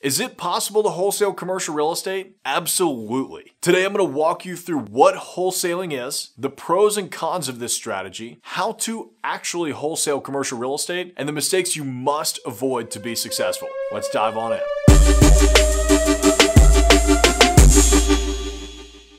Is it possible to wholesale commercial real estate? Absolutely. Today I'm going to walk you through what wholesaling is, the pros and cons of this strategy, how to actually wholesale commercial real estate, and the mistakes you must avoid to be successful. Let's dive on in.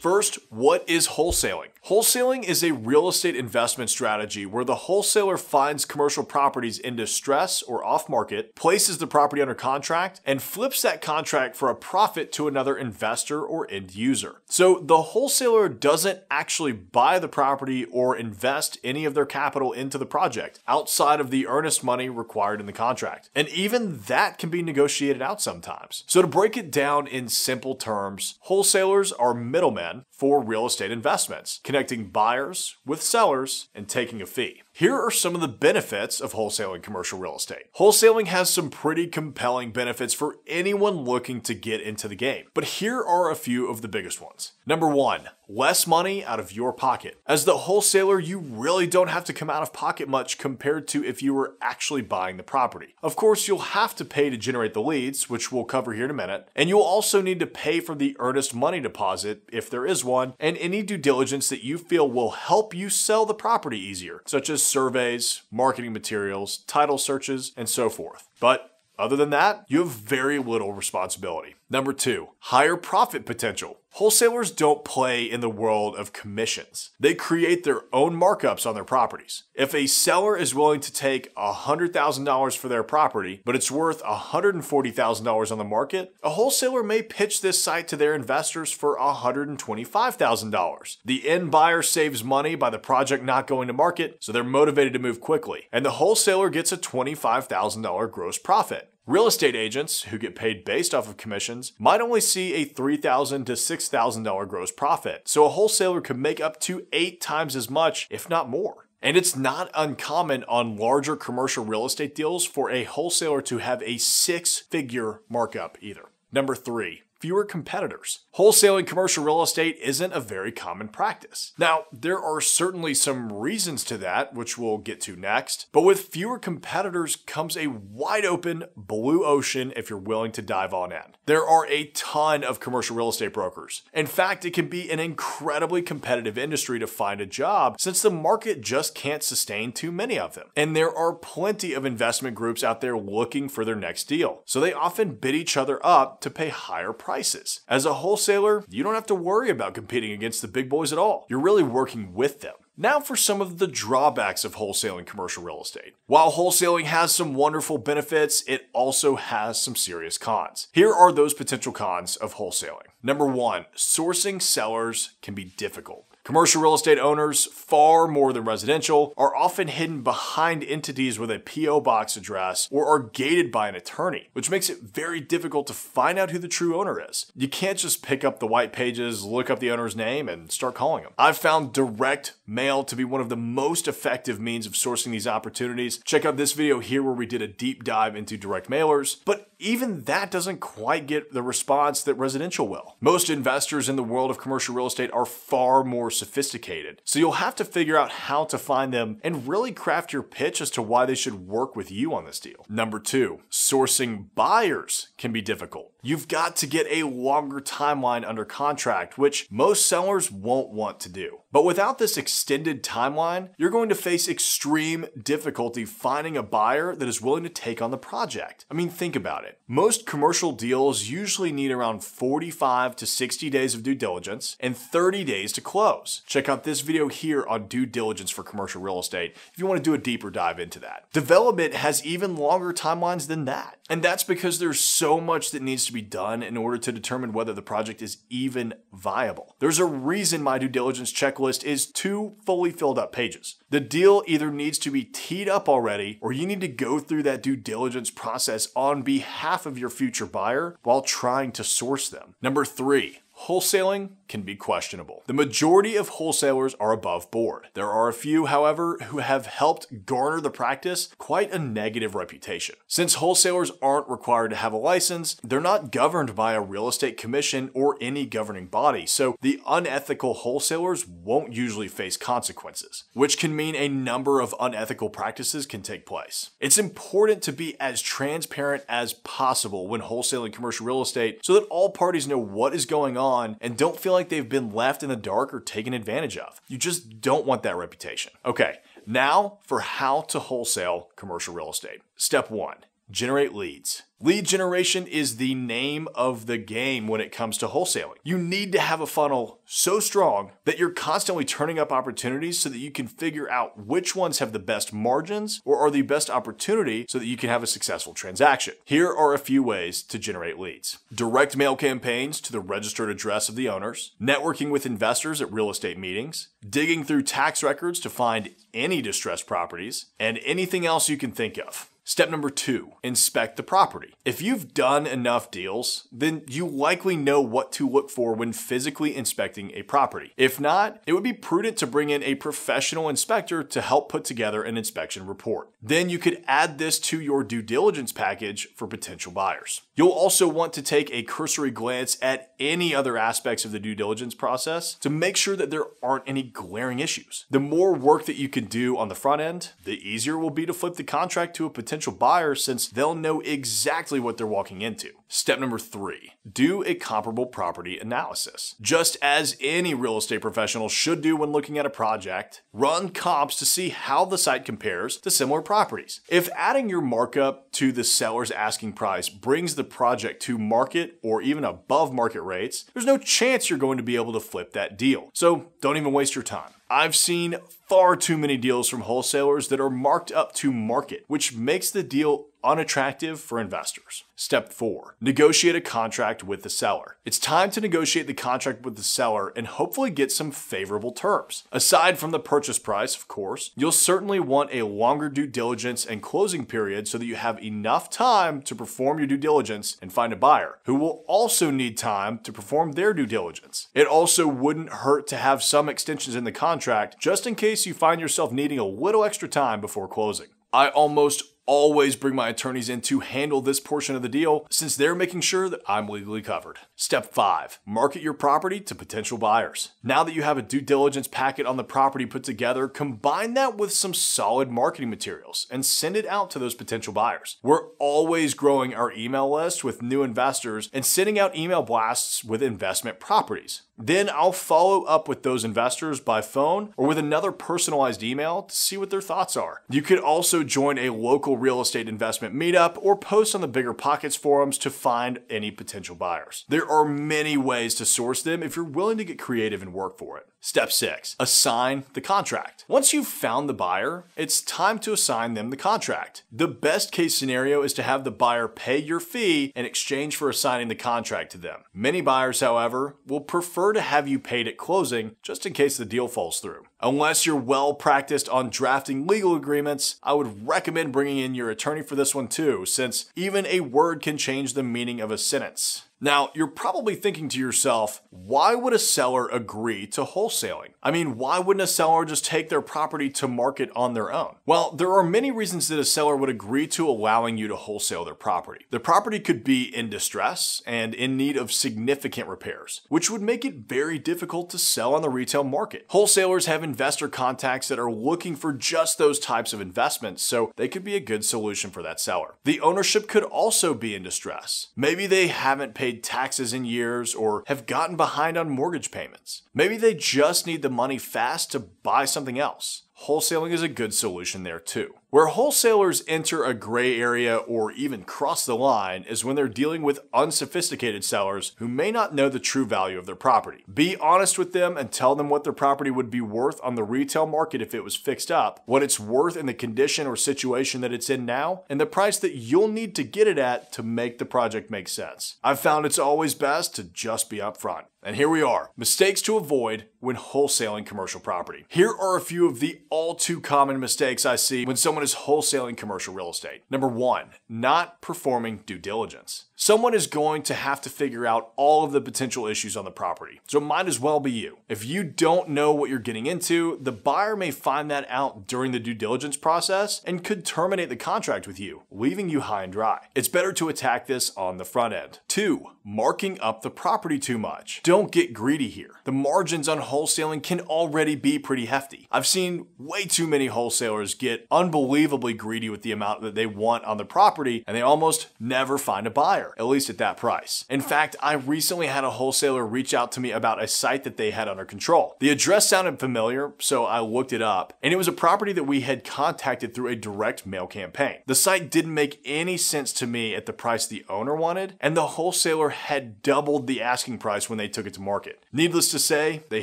First, what is wholesaling? Wholesaling is a real estate investment strategy where the wholesaler finds commercial properties in distress or off market, places the property under contract, and flips that contract for a profit to another investor or end user. So the wholesaler doesn't actually buy the property or invest any of their capital into the project outside of the earnest money required in the contract. And even that can be negotiated out sometimes. So to break it down in simple terms, wholesalers are middlemen for real estate investments, connecting buyers with sellers and taking a fee. Here are some of the benefits of wholesaling commercial real estate. Wholesaling has some pretty compelling benefits for anyone looking to get into the game, but here are a few of the biggest ones. Number one, less money out of your pocket. As the wholesaler, you really don't have to come out of pocket much compared to if you were actually buying the property. Of course, you'll have to pay to generate the leads, which we'll cover here in a minute, and you'll also need to pay for the earnest money deposit, if there is one, and any due diligence that you feel will help you sell the property easier, such as surveys, marketing materials, title searches, and so forth. But other than that, you have very little responsibility. Number two, higher profit potential. Wholesalers don't play in the world of commissions. They create their own markups on their properties. If a seller is willing to take $100,000 for their property, but it's worth $140,000 on the market, a wholesaler may pitch this site to their investors for $125,000. The end buyer saves money by the project not going to market, so they're motivated to move quickly, and the wholesaler gets a $25,000 gross profit. Real estate agents, who get paid based off of commissions, might only see a $3,000 to $6,000 gross profit, so a wholesaler could make up to eight times as much, if not more. And it's not uncommon on larger commercial real estate deals for a wholesaler to have a six figure markup either. Number three, fewer competitors. Wholesaling commercial real estate isn't a very common practice. Now, there are certainly some reasons to that, which we'll get to next, but with fewer competitors comes a wide open blue ocean if you're willing to dive on in. There are a ton of commercial real estate brokers. In fact, it can be an incredibly competitive industry to find a job since the market just can't sustain too many of them. And there are plenty of investment groups out there looking for their next deal, so they often bid each other up to pay higher prices prices. As a wholesaler, you don't have to worry about competing against the big boys at all. You're really working with them. Now for some of the drawbacks of wholesaling commercial real estate. While wholesaling has some wonderful benefits, it also has some serious cons. Here are those potential cons of wholesaling. Number one, sourcing sellers can be difficult. Commercial real estate owners, far more than residential, are often hidden behind entities with a P.O. box address or are gated by an attorney, which makes it very difficult to find out who the true owner is. You can't just pick up the white pages, look up the owner's name, and start calling them. I've found direct mail to be one of the most effective means of sourcing these opportunities. Check out this video here where we did a deep dive into direct mailers, but even that doesn't quite get the response that residential will. Most investors in the world of commercial real estate are far more sophisticated. So you'll have to figure out how to find them and really craft your pitch as to why they should work with you on this deal. Number two, sourcing buyers can be difficult. You've got to get a longer timeline under contract, which most sellers won't want to do. But without this extended timeline, you're going to face extreme difficulty finding a buyer that is willing to take on the project. I mean, think about it. Most commercial deals usually need around 45 to 60 days of due diligence and 30 days to close. Check out this video here on due diligence for commercial real estate if you want to do a deeper dive into that. Development has even longer timelines than that. And that's because there's so much that needs to be done in order to determine whether the project is even viable. There's a reason my due diligence checklist is two fully filled up pages. The deal either needs to be teed up already or you need to go through that due diligence process on behalf of your future buyer while trying to source them. Number three, wholesaling can be questionable. The majority of wholesalers are above board. There are a few, however, who have helped garner the practice quite a negative reputation. Since wholesalers aren't required to have a license, they're not governed by a real estate commission or any governing body, so the unethical wholesalers won't usually face consequences, which can mean a number of unethical practices can take place. It's important to be as transparent as possible when wholesaling commercial real estate so that all parties know what is going on on and don't feel like they've been left in the dark or taken advantage of. You just don't want that reputation. Okay, now for how to wholesale commercial real estate. Step one Generate leads. Lead generation is the name of the game when it comes to wholesaling. You need to have a funnel so strong that you're constantly turning up opportunities so that you can figure out which ones have the best margins or are the best opportunity so that you can have a successful transaction. Here are a few ways to generate leads. Direct mail campaigns to the registered address of the owners, networking with investors at real estate meetings, digging through tax records to find any distressed properties, and anything else you can think of. Step number two, inspect the property. If you've done enough deals, then you likely know what to look for when physically inspecting a property. If not, it would be prudent to bring in a professional inspector to help put together an inspection report. Then you could add this to your due diligence package for potential buyers. You'll also want to take a cursory glance at any other aspects of the due diligence process to make sure that there aren't any glaring issues. The more work that you can do on the front end, the easier it will be to flip the contract to a potential potential buyer since they'll know exactly what they're walking into. Step number three, do a comparable property analysis. Just as any real estate professional should do when looking at a project, run comps to see how the site compares to similar properties. If adding your markup to the seller's asking price brings the project to market or even above market rates, there's no chance you're going to be able to flip that deal. So don't even waste your time. I've seen far too many deals from wholesalers that are marked up to market, which makes the deal unattractive for investors. Step 4. Negotiate a contract with the seller. It's time to negotiate the contract with the seller and hopefully get some favorable terms. Aside from the purchase price, of course, you'll certainly want a longer due diligence and closing period so that you have enough time to perform your due diligence and find a buyer, who will also need time to perform their due diligence. It also wouldn't hurt to have some extensions in the contract just in case you find yourself needing a little extra time before closing. I almost always bring my attorneys in to handle this portion of the deal since they're making sure that I'm legally covered. Step 5. Market your property to potential buyers. Now that you have a due diligence packet on the property put together, combine that with some solid marketing materials and send it out to those potential buyers. We're always growing our email list with new investors and sending out email blasts with investment properties. Then I'll follow up with those investors by phone or with another personalized email to see what their thoughts are. You could also join a local real estate investment meetup or post on the Bigger Pockets forums to find any potential buyers. There are many ways to source them if you're willing to get creative and work for it. Step six, assign the contract. Once you've found the buyer, it's time to assign them the contract. The best case scenario is to have the buyer pay your fee in exchange for assigning the contract to them. Many buyers, however, will prefer to have you paid at closing just in case the deal falls through. Unless you're well practiced on drafting legal agreements, I would recommend bringing in your attorney for this one too, since even a word can change the meaning of a sentence. Now, you're probably thinking to yourself, why would a seller agree to wholesaling? I mean, why wouldn't a seller just take their property to market on their own? Well, there are many reasons that a seller would agree to allowing you to wholesale their property. The property could be in distress and in need of significant repairs, which would make it very difficult to sell on the retail market. Wholesalers have investor contacts that are looking for just those types of investments, so they could be a good solution for that seller. The ownership could also be in distress. Maybe they haven't paid paid taxes in years or have gotten behind on mortgage payments. Maybe they just need the money fast to buy something else wholesaling is a good solution there too. Where wholesalers enter a gray area or even cross the line is when they're dealing with unsophisticated sellers who may not know the true value of their property. Be honest with them and tell them what their property would be worth on the retail market if it was fixed up, what it's worth in the condition or situation that it's in now, and the price that you'll need to get it at to make the project make sense. I've found it's always best to just be upfront. And here we are, mistakes to avoid when wholesaling commercial property. Here are a few of the all too common mistakes I see when someone is wholesaling commercial real estate. Number one, not performing due diligence someone is going to have to figure out all of the potential issues on the property. So it might as well be you. If you don't know what you're getting into, the buyer may find that out during the due diligence process and could terminate the contract with you, leaving you high and dry. It's better to attack this on the front end. Two, marking up the property too much. Don't get greedy here. The margins on wholesaling can already be pretty hefty. I've seen way too many wholesalers get unbelievably greedy with the amount that they want on the property and they almost never find a buyer at least at that price. In fact, I recently had a wholesaler reach out to me about a site that they had under control. The address sounded familiar, so I looked it up, and it was a property that we had contacted through a direct mail campaign. The site didn't make any sense to me at the price the owner wanted, and the wholesaler had doubled the asking price when they took it to market. Needless to say, they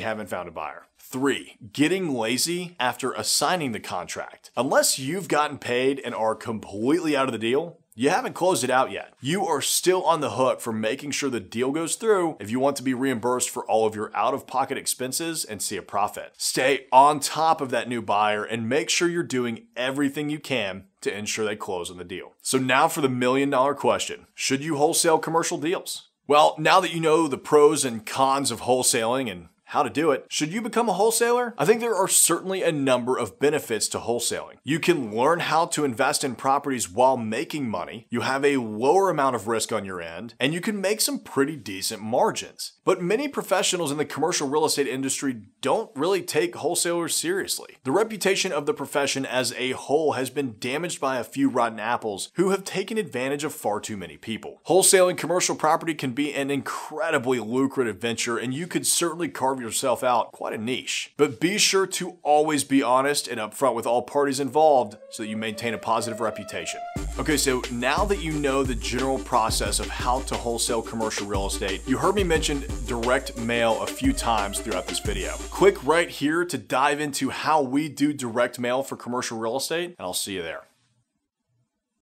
haven't found a buyer. 3. Getting lazy after assigning the contract. Unless you've gotten paid and are completely out of the deal, you haven't closed it out yet. You are still on the hook for making sure the deal goes through if you want to be reimbursed for all of your out of pocket expenses and see a profit. Stay on top of that new buyer and make sure you're doing everything you can to ensure they close on the deal. So, now for the million dollar question Should you wholesale commercial deals? Well, now that you know the pros and cons of wholesaling and how to do it. Should you become a wholesaler? I think there are certainly a number of benefits to wholesaling. You can learn how to invest in properties while making money, you have a lower amount of risk on your end, and you can make some pretty decent margins. But many professionals in the commercial real estate industry don't really take wholesalers seriously. The reputation of the profession as a whole has been damaged by a few rotten apples who have taken advantage of far too many people. Wholesaling commercial property can be an incredibly lucrative venture, and you could certainly carve carve yourself out quite a niche. But be sure to always be honest and upfront with all parties involved so that you maintain a positive reputation. Okay, so now that you know the general process of how to wholesale commercial real estate, you heard me mention direct mail a few times throughout this video. Click right here to dive into how we do direct mail for commercial real estate, and I'll see you there.